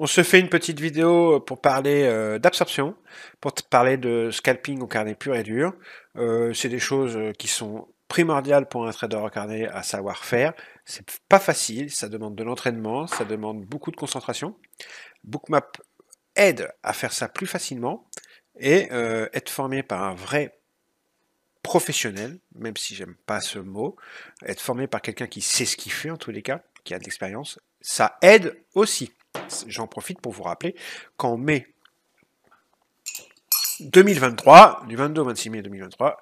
On se fait une petite vidéo euh, pour parler euh, d'absorption, pour parler de scalping au carnet pur et dur. Euh, c'est des choses qui sont primordiales pour un trader au carnet à savoir faire. C'est pas facile, ça demande de l'entraînement, ça demande beaucoup de concentration. Bookmap aide à faire ça plus facilement et être formé par un vrai professionnel, même si j'aime pas ce mot, être formé par quelqu'un qui sait ce qu'il fait en tous les cas, qui a de l'expérience, ça aide aussi. J'en profite pour vous rappeler qu'en mai 2023, du 22 au 26 mai 2023,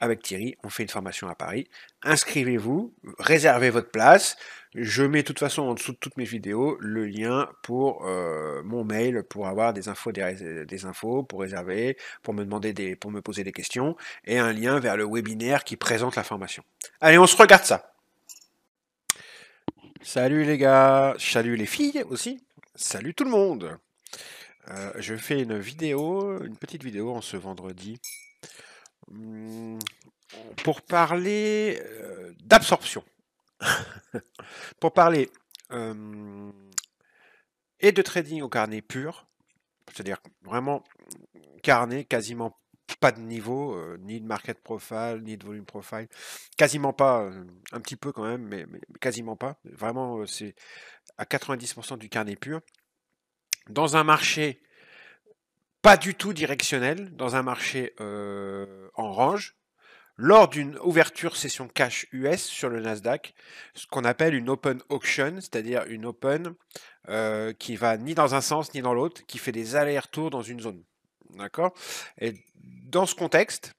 avec Thierry, on fait une formation à Paris. Inscrivez-vous, réservez votre place. Je mets de toute façon en dessous de toutes mes vidéos le lien pour euh, mon mail pour avoir des infos, des, infos, pour réserver, pour me demander des, pour me poser des questions, et un lien vers le webinaire qui présente la formation. Allez, on se regarde ça. Salut les gars, salut les filles aussi, salut tout le monde. Euh, je fais une vidéo, une petite vidéo en ce vendredi hmm, pour parler euh, d'absorption. pour parler euh, et de trading au carnet pur, c'est-à-dire vraiment carnet quasiment pas de niveau, ni de market profile, ni de volume profile. Quasiment pas, un petit peu quand même, mais, quasiment pas. Vraiment, c'est à 90% du carnet pur. Dans un marché pas du tout directionnel, dans un marché en range, lors d'une ouverture session cash US sur le Nasdaq, ce qu'on appelle une open auction, c'est-à-dire une open qui va ni dans un sens ni dans l'autre, qui fait des allers-retours dans une zone. D'accord dans ce contexte,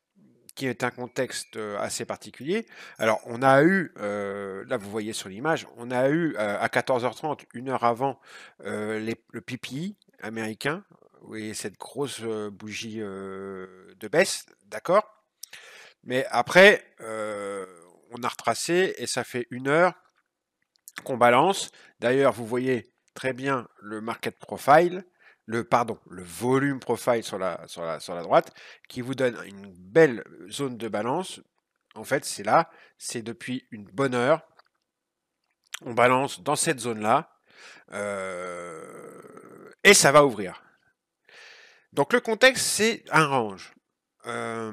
qui est un contexte euh, assez particulier. Alors, on a eu, euh, là vous voyez sur l'image, on a eu euh, à 14h30, une heure avant, le PPI américain, voyez cette grosse bougie de baisse, d'accord Mais après, on a retracé et ça fait une heure qu'on balance. D'ailleurs, vous voyez très bien le market profile le, pardon, le volume profile sur la, sur, la, sur la droite, qui vous donne une belle euh, zone de balance. En fait, c'est là, c'est depuis une bonne heure. On balance dans cette zone-là. Euh, et ça va ouvrir. Donc le contexte, c'est un range. Euh,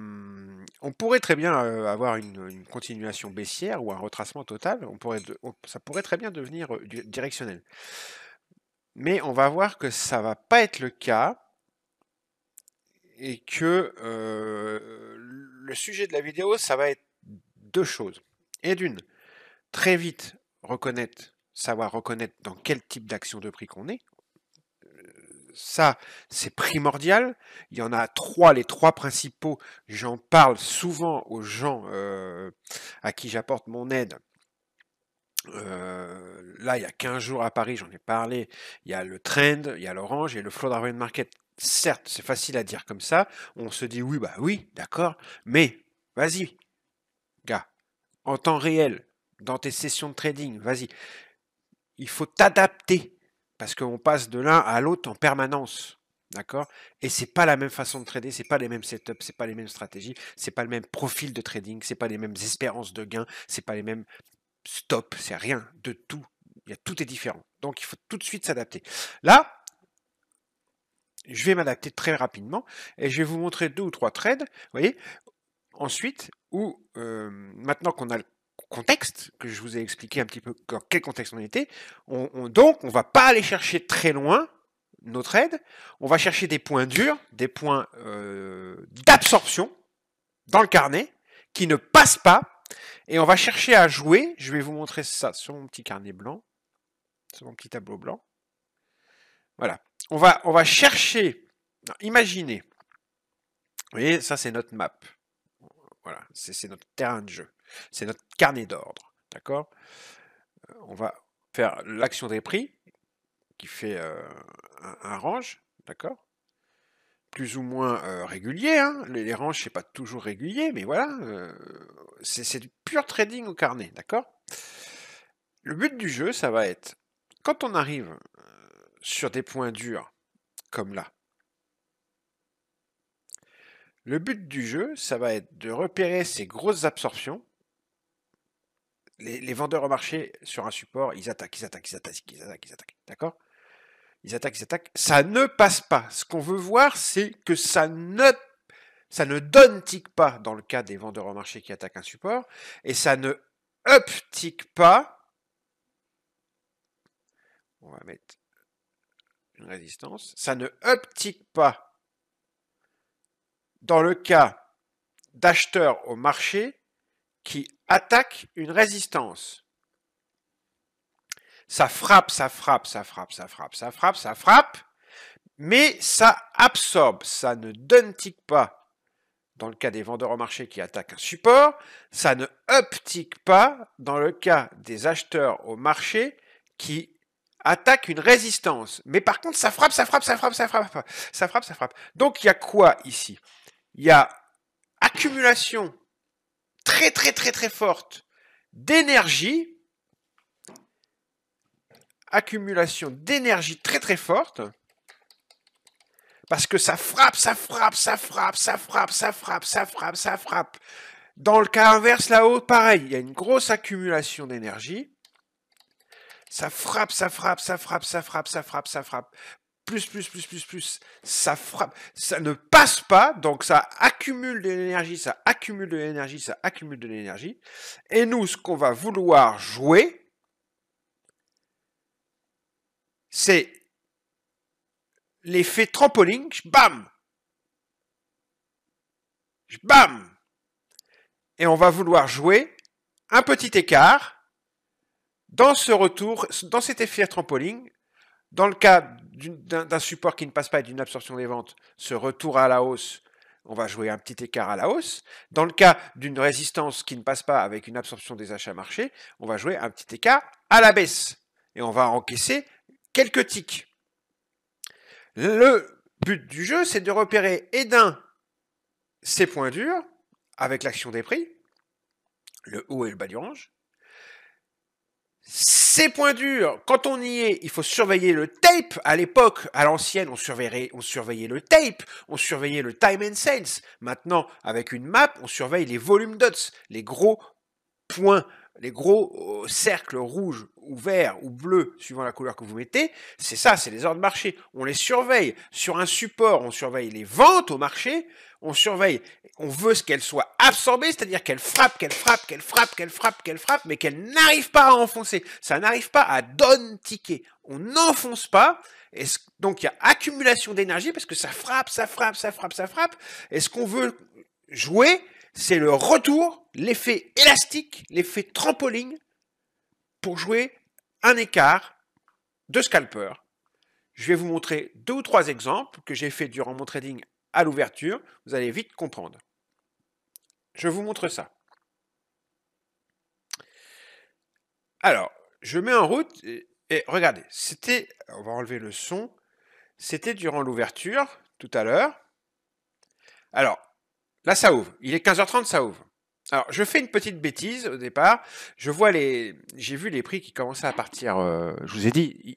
on pourrait très bien avoir une, une, continuation baissière ou un retracement total. On pourrait, ça pourrait très bien devenir directionnel. Mais on va voir que ça va pas être le cas et que euh, le sujet de la vidéo, ça va être deux choses. Et d'une, très vite reconnaître, savoir reconnaître dans quel type d'action de prix qu'on est. Euh, ça, c'est primordial. Il y en a trois, les trois principaux. J'en parle souvent aux gens euh, à qui j'apporte mon aide euh, là, il y a 15 jours à Paris, j'en ai parlé, il y a le Trend, il y a l'Orange, et le Flow Market. Certes, c'est facile à dire comme ça, on se dit oui, bah oui, d'accord, mais vas-y, gars, en temps réel, dans tes sessions de trading, vas-y, il faut t'adapter, parce qu'on passe de l'un à l'autre en permanence. D'accord Et c'est pas la même façon de trader, c'est pas les mêmes setups, c'est pas les mêmes stratégies, c'est pas le même profil de trading, c'est pas les mêmes espérances de gains, c'est pas les mêmes stop, c'est rien de tout. tout est différent. Donc il faut tout de suite s'adapter. Là, je vais m'adapter très rapidement et je vais vous montrer deux ou trois trades. Vous voyez, ensuite, où euh, maintenant qu'on a le contexte, que je vous ai expliqué un petit peu dans quel contexte on était, on, on, donc on va pas aller chercher très loin notre trades, on va chercher des points durs, des points euh, d'absorption dans le carnet qui ne passent pas et on va chercher à jouer. Je vais vous montrer ça sur mon petit carnet blanc, sur mon petit tableau blanc. Voilà. On va, on va chercher, imaginez. Vous voyez, ça c'est notre map. Voilà, c'est notre terrain de jeu. C'est notre carnet d'ordre. D'accord euh, On va faire l'action des prix, qui fait euh, un range. D'accord plus ou moins euh, régulier. Hein. Les, les, ranges, c'est pas toujours régulier, mais voilà. Euh, c'est du pur trading au carnet, d'accord Le but du jeu, ça va être, quand on arrive euh, sur des points durs, comme là, le but du jeu, ça va être de repérer ces grosses absorptions. Les, les vendeurs au marché sur un support, ils attaquent, ils attaquent, ils attaquent, ils attaquent, ils attaquent, d'accord ils attaquent, ils attaquent. Ça ne passe pas. Ce qu'on veut voir, c'est que ça ne, ça ne pas dans le cas des vendeurs au marché qui attaquent un support, et ça ne up pas. On va mettre une résistance. Ça ne up pas dans le cas d'acheteurs au marché qui attaquent une résistance. Ça frappe, ça frappe, ça frappe, ça frappe, ça frappe, ça frappe, mais ça absorbe, ça ne donne pas. Dans le cas des vendeurs au marché qui attaquent un support, ça ne uptique pas dans le cas des acheteurs au marché qui attaquent une résistance. Mais par contre, ça frappe, ça frappe, ça frappe, ça frappe, ça frappe, ça frappe. Donc il y a quoi ici Il y a accumulation très très très très forte d'énergie accumulation d'énergie très très forte. Parce que ça frappe, ça frappe, ça frappe, ça frappe, ça frappe, ça frappe, ça frappe. Dans le cas inverse, là-haut, pareil, il y a une grosse accumulation d'énergie. Ça frappe, ça frappe, ça frappe, ça frappe, ça frappe, ça frappe. Plus, plus, plus, plus, plus. Ça frappe. Ça ne passe pas, donc ça accumule de l'énergie, ça accumule de l'énergie, ça accumule de l'énergie. Et nous, ce qu'on va vouloir jouer, c'est l'effet trampoline, bam Bam Et on va vouloir jouer un petit écart dans ce retour, dans cet effet trampoline, dans le cas d'un support qui ne passe pas et d'une absorption des ventes, ce retour à la hausse, on va jouer un petit écart à la hausse. Dans le cas d'une résistance qui ne passe pas avec une absorption des achats marchés, on va jouer un petit écart à la baisse. Et on va encaisser quelques tics. Le but du jeu, c'est de repérer et d'un ses points durs avec l'action des prix, le haut et le bas du range. Ces points durs, quand on y est, il faut surveiller le tape. À l'époque, à l'ancienne, on surveillait, on surveillait le tape, on surveillait le time and sales. Maintenant, avec une map, on surveille les volumes dots, les gros points les gros euh, cercles rouges ou verts ou bleus, suivant la couleur que vous mettez, c'est ça, c'est les heures de marché. On les surveille sur un support, on surveille les ventes au marché, on surveille, on veut ce qu'elles soient absorbées, c'est-à-dire qu'elles frappent, qu'elles frappent, qu'elles frappent, qu'elles frappent, qu'elles frappent, mais qu'elles n'arrivent pas à enfoncer. Ça n'arrive pas à donne ticket. On n'enfonce pas. est-ce donc il y a accumulation d'énergie parce que ça frappe, ça frappe, ça frappe, ça frappe. est ce qu'on veut jouer, c'est le retour, l'effet élastique, l'effet trampoline pour jouer un écart de scalper. Je vais vous montrer deux ou trois exemples que j'ai fait durant mon trading à l'ouverture. Vous allez vite comprendre. Je vous montre ça. Alors, je mets en route et, regardez, c'était, on va enlever le son, c'était durant l'ouverture tout à l'heure. Alors, Là, ça ouvre. Il est 15h30, ça ouvre. Alors, je fais une petite bêtise au départ. Je vois les, j'ai vu les prix qui commençaient à partir. Euh, je vous ai dit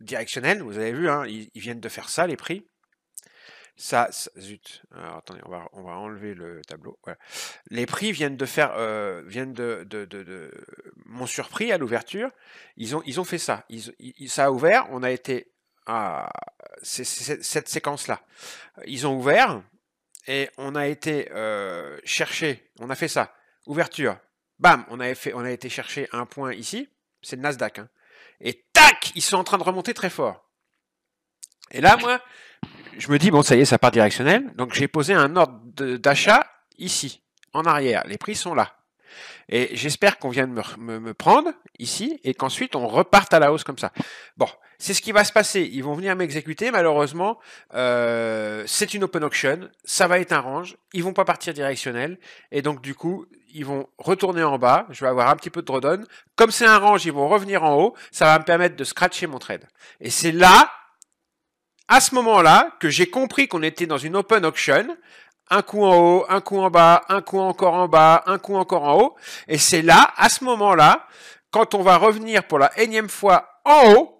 directionnel. Vous avez vu, hein, ils, viennent de faire ça, les prix. Ça, zut. Alors, attendez, on va, on va enlever le tableau. Les prix viennent de faire, euh, viennent de, de, de, mon surpris à l'ouverture. Ils ont, ils ont fait ça. ça a ouvert. On a été à C'est cette séquence-là. Ils ont ouvert et on a été euh, chercher, on a fait ça, ouverture, bam, on, avait fait, on a été chercher un point ici, c'est le Nasdaq, hein. et tac, ils sont en train de remonter très fort. Et là, moi, je me dis, bon, ça y est, ça part directionnel, donc j'ai posé un ordre d'achat ici, en arrière, les prix sont là. Et j'espère qu'on vient de me, me, prendre ici et qu'ensuite on reparte à la hausse comme ça. Bon, c'est ce qui va se passer. Ils vont venir m'exécuter, malheureusement, euh, c'est une open auction, ça va être un range, ils vont pas partir directionnel, et donc du coup, ils vont retourner en bas, je vais avoir un petit peu de drawdown. Comme c'est un range, ils vont revenir en haut, ça va me permettre de scratcher mon trade. Et c'est là, à ce moment-là, que j'ai compris qu'on était dans une open auction, un coup en haut, un coup en bas, un coup encore en bas, un coup encore en haut. Et c'est là, à ce moment-là, quand on va revenir pour la énième fois en haut,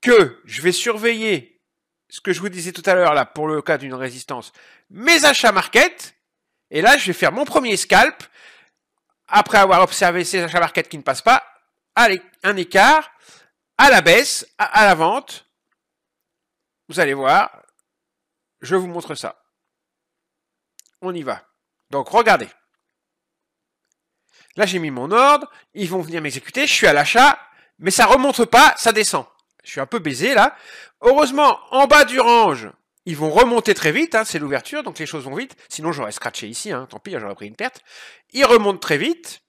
que je vais surveiller ce que je vous disais tout à l'heure là pour le cas d'une résistance, mes achats market, et là je vais faire mon premier scalp, après avoir observé ces achats market qui ne passent pas, allez, un écart, à la baisse, à, à la vente, vous allez voir, je vous montre ça. On y va. Donc regardez. Là j'ai mis mon ordre, ils vont venir m'exécuter, je suis à l'achat, mais ça remonte pas, ça descend je suis un peu baisé là. Heureusement, en bas du range, ils vont remonter très vite, hein, c'est l'ouverture, donc les choses vont vite. Sinon, j'aurais scratché ici, hein, tant pis, hein, j'aurais pris une perte. Ils remontent très vite.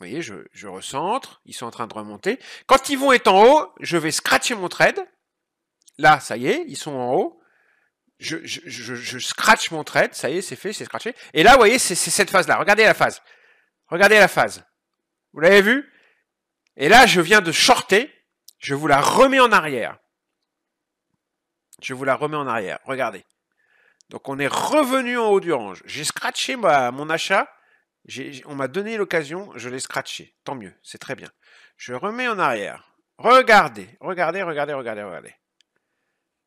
Vous voyez, je, recentre, ils sont en train de remonter. Quand ils vont être en haut, je vais scratcher mon trade. Là, ça y est, ils sont en haut. Je, je scratch mon trade, ça y est, c'est fait, c'est scratché. Et là, vous voyez, c'est cette phase-là. Regardez la phase. Regardez la phase. Vous l'avez vu et là, je viens de shorter. Je vous la remets en arrière. Je vous la remets en arrière. Regardez. Donc on est revenu en haut du range. J'ai scratché mon achat. on m'a donné l'occasion. Je l'ai scratché. Tant mieux. C'est très bien. Je remets en arrière. Regardez. Regardez, regardez, regardez, regardez.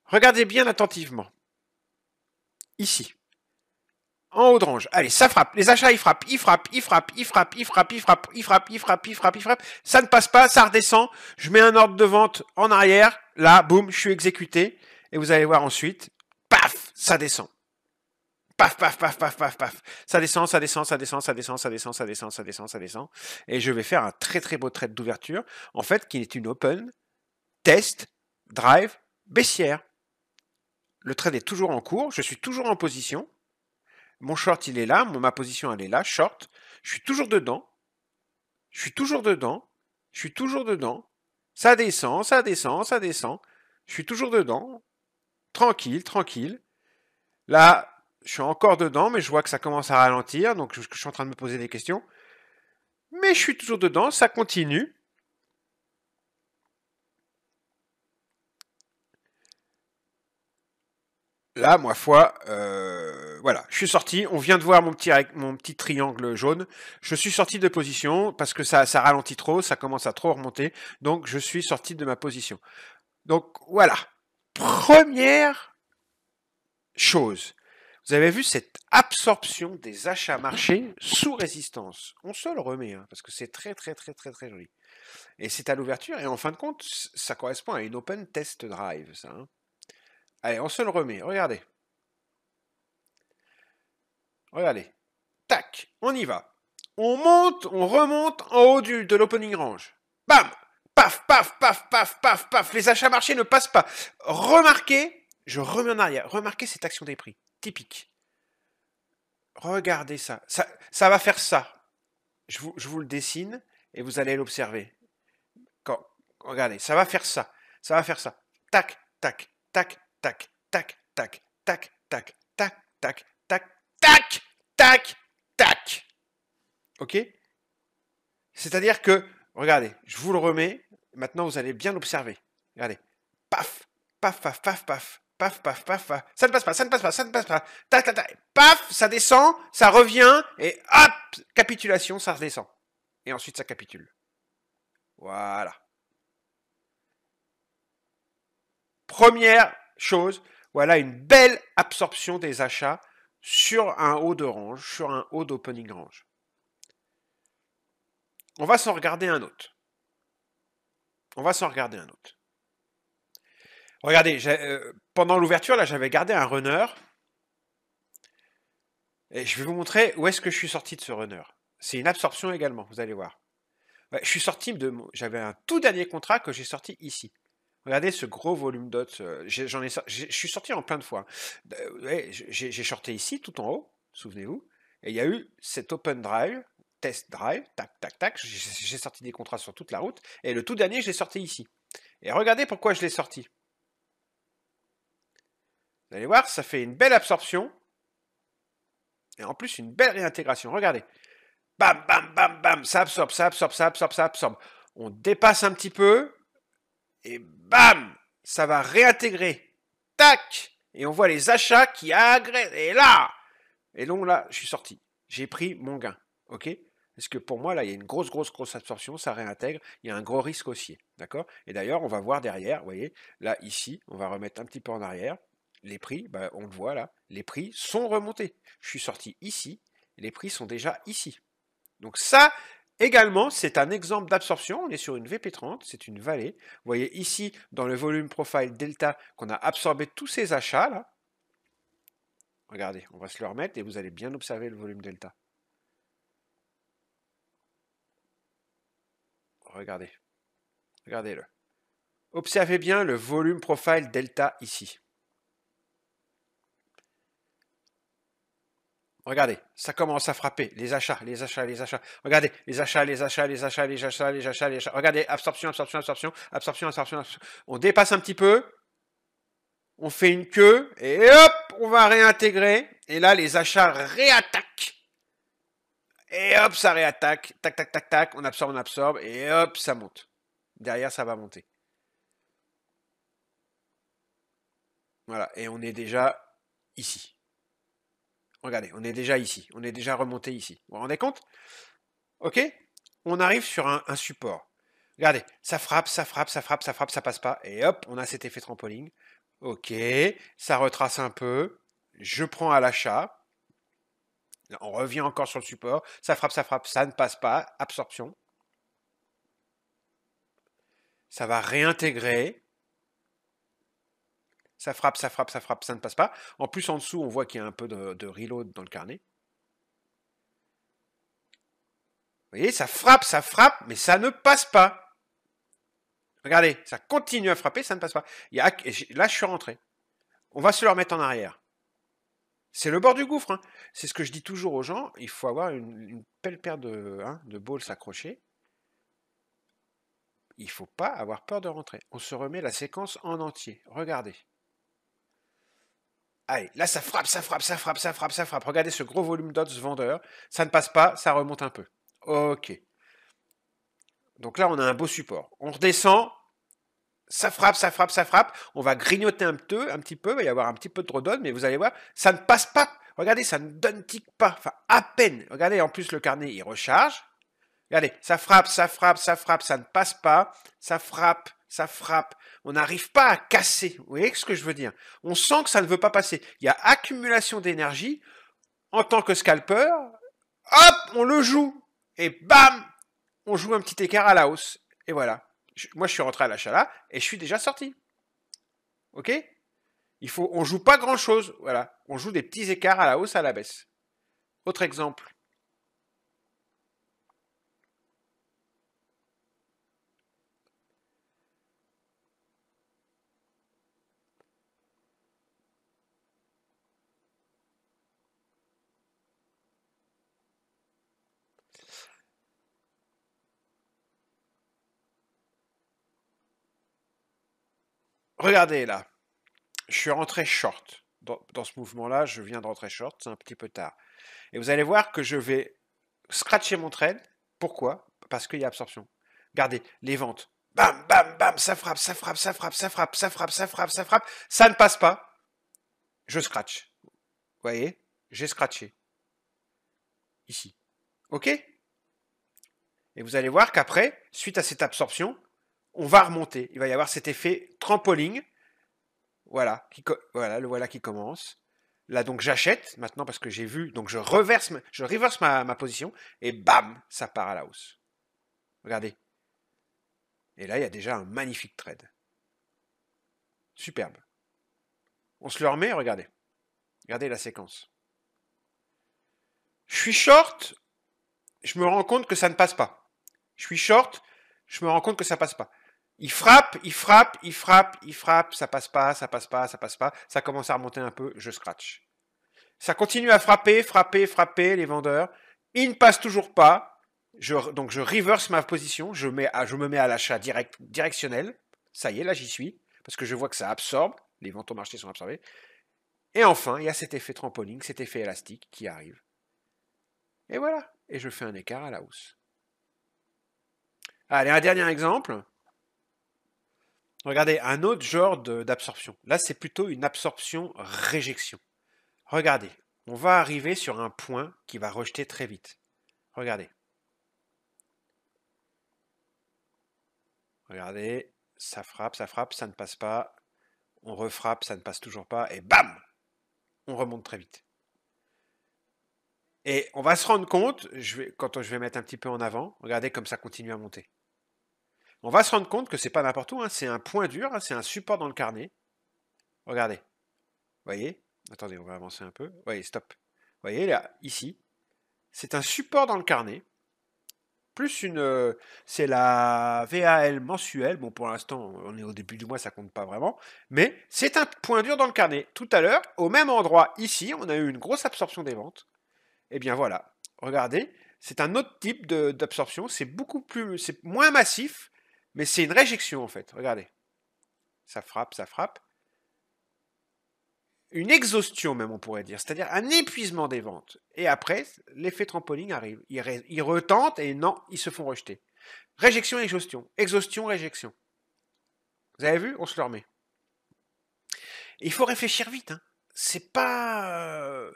Regardez bien attentivement. Ici en haut de range. Allez, ça frappe. Les achats, ils frappent, ils frappent, ils frappent, ils frappent, ils frappent, ils frappent, ils frappent, ils frappent, ils frappent, ils frappent. Ça ne passe pas, ça redescend. Je mets un ordre de vente en arrière. Là, boum, je suis exécuté. Et vous allez voir ensuite, paf, ça descend. Paf, paf, paf, paf, paf, paf. Ça descend, ça descend, ça descend, ça descend, ça descend, ça descend, ça descend, ça descend. Et je vais faire un très très beau trade d'ouverture, en fait, qui est une open, test, drive, baissière. Le trade est toujours en cours, je suis toujours en position. Mon short, il est là, ma position, elle est là, short. Je suis toujours dedans. Je suis toujours dedans. Je suis toujours dedans. Ça descend, ça descend, ça descend. Je suis toujours dedans. Tranquille, tranquille. Là, je suis encore dedans, mais je vois que ça commence à ralentir, donc je, suis en train de me poser des questions. Mais je suis toujours dedans, ça continue. Là, moi, foi, euh, voilà, je suis sorti. On vient de voir mon petit, mon petit triangle jaune. Je suis sorti de position parce que ça, ça ralentit trop, ça commence à trop remonter. Donc, je suis sorti de ma position. Donc, voilà. Première chose. Vous avez vu cette absorption des achats marchés sous résistance. On se le remet, hein, parce que c'est très, très, très, très, très joli. Et c'est à l'ouverture, et en fin de compte, ça correspond à une open test drive, ça. Hein. Allez, on se le remet, regardez. Regardez. Tac, on y va. On monte, on remonte en haut de l'opening range. Bam Paf, paf, paf, paf, paf, paf. Les achats marchés ne passent pas. Remarquez, je remets en arrière, remarquez cette action des prix. Typique. Regardez ça. Ça, va faire ça. Je vous, je vous le dessine et vous allez l'observer. regardez, ça va faire ça. Ça va faire ça. Tac, tac, tac, tac, tac, tac, tac, tac, tac, tac, tac, tac, tac, tac. OK C'est-à-dire que, regardez, je vous le remets, maintenant vous allez bien l'observer. Regardez, paf, paf, paf, paf, paf, paf, paf, paf, paf, ça ne passe pas, ça ne passe pas, ça ne passe pas, tac, tac, tac, paf, ça descend, ça revient, et hop, capitulation, ça redescend. Et ensuite, ça capitule. Voilà. Première chose, voilà une belle absorption des achats sur un haut de range, sur un haut d'opening range. On va s'en regarder un autre. On va s'en regarder un autre. Regardez, euh, pendant l'ouverture, là, j'avais gardé un runner. Et je vais vous montrer où est-ce que je suis sorti de ce runner. C'est une absorption également, vous allez voir. je suis sorti de... J'avais un tout dernier contrat que j'ai sorti ici. Regardez ce gros volume d'hôtes. Euh, je suis sorti en plein de fois. Hein. Bah, j'ai shorté ici, tout en haut, souvenez-vous. Et il y a eu cet open drive, test drive, tac, tac, tac. J'ai sorti des contrats sur toute la route. Et le tout dernier, je l'ai sorti ici. Et regardez pourquoi je l'ai sorti. Vous allez voir, ça fait une belle absorption. Et en plus, une belle réintégration. Regardez. Bam, bam, bam, bam. Ça absorbe, ça absorbe, ça absorbe, ça absorbe. On dépasse un petit peu et bam, ça va réintégrer. Tac Et on voit les achats qui agressent. Et là Et donc là, je suis sorti. J'ai pris mon gain. OK parce que pour moi, là, il y a une grosse, grosse, grosse absorption, ça réintègre, il y a un gros risque haussier. D'accord Et d'ailleurs, on va voir derrière, vous voyez, là, ici, on va remettre un petit peu en arrière. Les prix, bah, on le voit là, les prix sont remontés. Je suis sorti ici, les prix sont déjà ici. Donc ça, Également, c'est un exemple d'absorption. On est sur une VP30, c'est une vallée. Vous voyez ici, dans le volume profile delta, qu'on a absorbé tous ces achats. Là. Regardez, on va se le remettre et vous allez bien observer le volume delta. Regardez. Regardez-le. Observez bien le volume profile delta ici. Regardez, ça commence à frapper. Les achats, les achats, les achats. Regardez, les achats, les achats, les achats, les achats, les achats, les achats. Regardez, absorption, absorption, absorption, absorption, absorption, absorption. On dépasse un petit peu. On fait une queue. Et hop, on va réintégrer. Et là, les achats réattaquent. Et hop, ça réattaque. Tac, tac, tac, tac. On absorbe, on absorbe. Et hop, ça monte. Derrière, ça va monter. Voilà. Et on est déjà ici. Regardez, on est déjà ici, on est déjà remonté ici. Vous vous rendez compte Ok On arrive sur un, un, support. Regardez, ça frappe, ça frappe, ça frappe, ça frappe, ça passe pas. Et hop, on a cet effet trampoline. Ok, ça retrace un peu. Je prends à l'achat. On revient encore sur le support. Ça frappe, ça frappe, ça ne passe pas. Absorption. Ça va réintégrer ça frappe, ça frappe, ça frappe, ça ne passe pas. En plus, en dessous, on voit qu'il y a un peu de, reload dans le carnet. Vous voyez, ça frappe, ça frappe, mais ça ne passe pas. Regardez, ça continue à frapper, ça ne passe pas. Il là, je suis rentré. On va se le remettre en arrière. C'est le bord du gouffre. Hein. C'est ce que je dis toujours aux gens. Il faut avoir une, belle paire de, balles hein, de s'accrocher Il ne faut pas avoir peur de rentrer. On se remet la séquence en entier. Regardez. Allez, là, ça frappe, ça frappe, ça frappe, ça frappe, ça frappe. Regardez ce gros volume d'autres vendeurs. Ça ne passe pas, ça remonte un peu. OK. Donc là, on a un beau support. On redescend. Ça frappe, ça frappe, ça frappe. On va grignoter un, peu, un petit peu. Il va y avoir un petit peu de redonne, mais vous allez voir, ça ne passe pas. Regardez, ça ne donne tic pas. Enfin, à peine. Regardez, en plus, le carnet, il recharge. Regardez, ça frappe, ça frappe, ça frappe, ça ne passe pas. Ça frappe, ça frappe. On n'arrive pas à casser. Vous voyez ce que je veux dire On sent que ça ne veut pas passer. Il y a accumulation d'énergie. En tant que scalper, hop, on le joue. Et bam, on joue un petit écart à la hausse. Et voilà. Moi, je suis rentré à l'achat là et je suis déjà sorti. OK Il faut, On joue pas grand-chose. Voilà. On joue des petits écarts à la hausse, à la baisse. Autre exemple. Regardez là, je suis rentré short. Dans, ce mouvement-là, je viens de rentrer short, c'est un petit peu tard. Et vous allez voir que je vais scratcher mon trade. Pourquoi Parce qu'il y a absorption. Regardez, les ventes. Bam, bam, bam, ça frappe, ça frappe, ça frappe, ça frappe, ça frappe, ça frappe, ça frappe. Ça ne passe pas. Je scratch. Vous voyez J'ai scratché. Ici. OK Et vous allez voir qu'après, suite à cette absorption, on va remonter. Il va y avoir cet effet trampoline. Voilà, voilà le voilà qui commence. Là, donc j'achète maintenant parce que j'ai vu, donc je reverse, je reverse ma, ma, position et bam, ça part à la hausse. Regardez. Et là, il y a déjà un magnifique trade. Superbe. On se le remet, regardez. Regardez la séquence. Je suis short, je me rends compte que ça ne passe pas. Je suis short, je me rends compte que ça passe pas. Il frappe, il frappe, il frappe, il frappe, ça passe pas, ça passe pas, ça passe pas, ça commence à remonter un peu, je scratch. Ça continue à frapper, frapper, frapper les vendeurs. Il ne passe toujours pas. donc je reverse ma position, je, je me mets à l'achat direct, directionnel. Ça y est, là j'y suis, parce que je vois que ça absorbe, les ventes au marché sont absorbées. Et enfin, il y a cet effet trampoline, cet effet élastique qui arrive. Et voilà, et je fais un écart à la hausse. Allez, un dernier exemple. Regardez, un autre genre d'absorption. Là, c'est plutôt une absorption-réjection. Regardez, on va arriver sur un point qui va rejeter très vite. Regardez. Regardez, ça frappe, ça frappe, ça ne passe pas. On refrappe, ça ne passe toujours pas. Et bam On remonte très vite. Et on va se rendre compte, je vais, quand je vais mettre un petit peu en avant, regardez comme ça continue à monter on va se rendre compte que c'est pas n'importe où, hein. c'est un point dur, hein. c'est un support dans le carnet. Regardez. Voyez Attendez, on va avancer un peu. Voyez, stop. Voyez là, ici, c'est un support dans le carnet. Plus une, euh, c'est la VAL mensuelle. Bon, pour l'instant, on est au début du mois, ça compte pas vraiment. Mais c'est un point dur dans le carnet. Tout à l'heure, au même endroit, ici, on a eu une grosse absorption des ventes. Et eh bien voilà. Regardez, c'est un autre type d'absorption. C'est beaucoup plus, c'est moins massif mais c'est une réjection en fait, regardez. Ça frappe, ça frappe. Une exhaustion même on pourrait dire, c'est-à-dire un épuisement des ventes. Et après, l'effet trampoline arrive. Ils, retentent et non, ils se font rejeter. Réjection, exhaustion. Exhaustion, réjection. Vous avez vu On se le remet. Il faut réfléchir vite. Hein. C'est pas. Euh,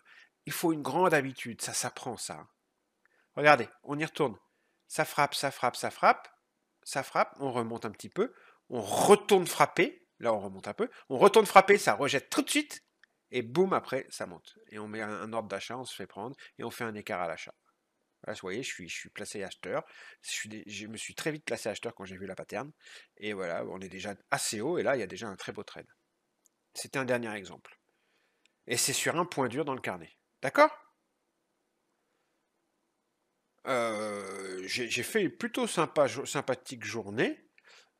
il faut une grande habitude. Ça s'apprend, ça. Regardez, on y retourne. Ça frappe, ça frappe, ça frappe ça frappe, on remonte un petit peu, on retourne frapper, là on remonte un peu, on retourne frapper, ça rejette tout de suite, et boum, après, ça monte. Et on met un, ordre d'achat, on se fait prendre, et on fait un écart à l'achat. Là, vous voyez, je suis, je suis placé acheteur. Je, je me suis très vite placé acheteur quand j'ai vu la pattern. Et voilà, on est déjà assez haut, et là, il y a déjà un très beau trade. C'était un dernier exemple. Et c'est sur un point dur dans le carnet. D'accord euh, j'ai fait une plutôt sympa, sympathique journée.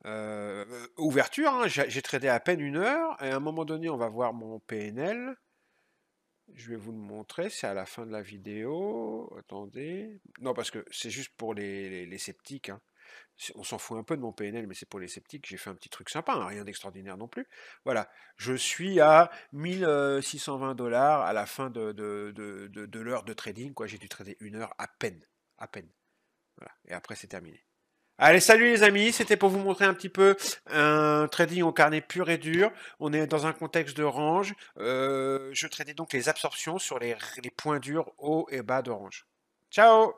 Euh, ouverture, hein, j'ai tradé à peine une heure, et à un moment donné, on va voir mon PNL. Je vais vous le montrer, c'est à la fin de la vidéo. Attendez. Non, parce que c'est juste pour les, sceptiques. Hein. On s'en fout un peu de mon PNL, mais c'est pour les sceptiques. J'ai fait un petit truc sympa, hein, rien d'extraordinaire non plus. Voilà, je suis à 1620 dollars à la fin de, de, de l'heure de trading. J'ai dû trader une heure à peine à peine. Et après, c'est terminé. Allez, salut les amis, c'était pour vous montrer un petit peu un trading au carnet pur et dur. On est dans un contexte de range. Euh, je tradais donc les absorptions sur les, points durs haut et bas d'orange. Ciao